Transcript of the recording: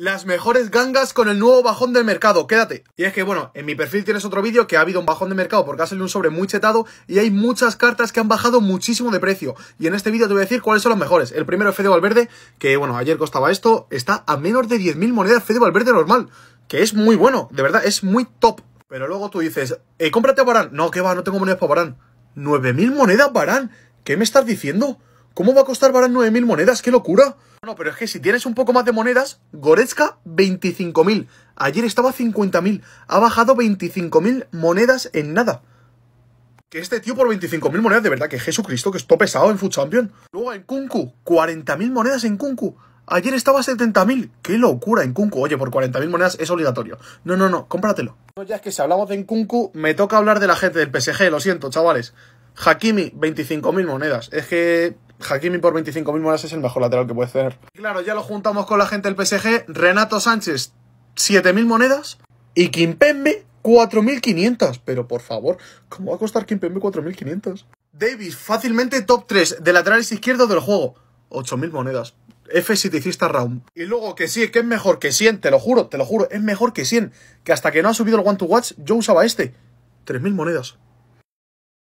Las mejores gangas con el nuevo bajón del mercado, quédate. Y es que, bueno, en mi perfil tienes otro vídeo que ha habido un bajón de mercado porque ha salido un sobre muy chetado y hay muchas cartas que han bajado muchísimo de precio. Y en este vídeo te voy a decir cuáles son los mejores. El primero, es Fede Valverde, que, bueno, ayer costaba esto, está a menos de 10.000 monedas Fede Valverde normal, que es muy bueno, de verdad, es muy top. Pero luego tú dices, eh, cómprate a Barán. No, que va, no tengo monedas para Barán. 9.000 monedas Barán, ¿qué me estás diciendo? ¿Cómo va a costar Barán 9.000 monedas? ¡Qué locura! No, pero es que si tienes un poco más de monedas, Goretzka 25.000. Ayer estaba 50.000. Ha bajado 25.000 monedas en nada. Que este tío por 25.000 monedas, de verdad, que Jesucristo, que esto pesado en Food Champion. Luego en Kunku, 40.000 monedas en Kunku. Ayer estaba a 70.000. ¡Qué locura en Kunku! Oye, por 40.000 monedas es obligatorio. No, no, no, cómpratelo. No, ya es que si hablamos de Kunku, me toca hablar de la gente del PSG, lo siento, chavales. Hakimi, 25.000 monedas. Es que Hakimi por 25.000 monedas es el mejor lateral que puede tener. Claro, ya lo juntamos con la gente del PSG. Renato Sánchez, 7.000 monedas. Y Kimpembe, 4.500. Pero por favor, ¿cómo va a costar Kimpembe 4.500? Davis, fácilmente top 3 de laterales izquierdos del juego. 8.000 monedas. F si te round. Y luego que sí, que es mejor que 100, te lo juro, te lo juro, es mejor que 100. Que hasta que no ha subido el One to Watch, yo usaba este. 3.000 monedas.